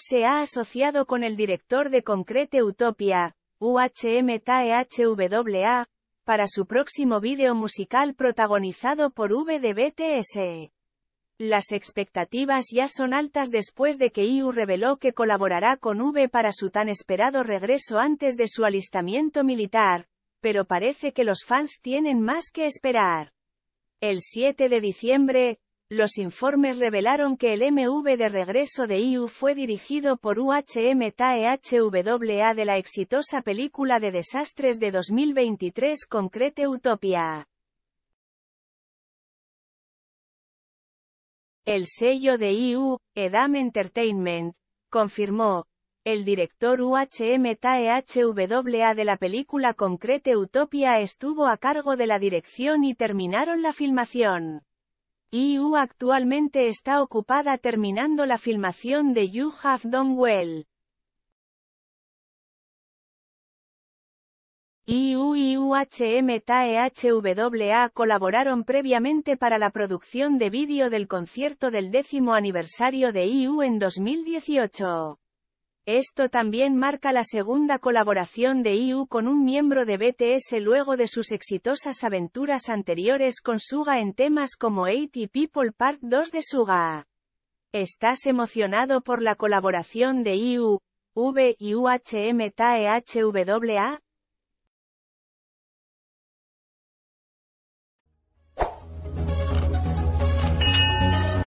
se ha asociado con el director de Concrete Utopia, UHMTEHWA, para su próximo vídeo musical protagonizado por V Las expectativas ya son altas después de que IU reveló que colaborará con V para su tan esperado regreso antes de su alistamiento militar, pero parece que los fans tienen más que esperar. El 7 de diciembre, los informes revelaron que el MV de regreso de IU fue dirigido por UHM de la exitosa película de desastres de 2023 Concrete Utopia. El sello de IU, Edam Entertainment, confirmó, el director UHM de la película Concrete Utopia estuvo a cargo de la dirección y terminaron la filmación. IU actualmente está ocupada terminando la filmación de You Have Done Well. IU y e colaboraron previamente para la producción de vídeo del concierto del décimo aniversario de IU en 2018. Esto también marca la segunda colaboración de IU con un miembro de BTS luego de sus exitosas aventuras anteriores con Suga en temas como 80 People Part 2 de Suga. ¿Estás emocionado por la colaboración de IU, V y UHM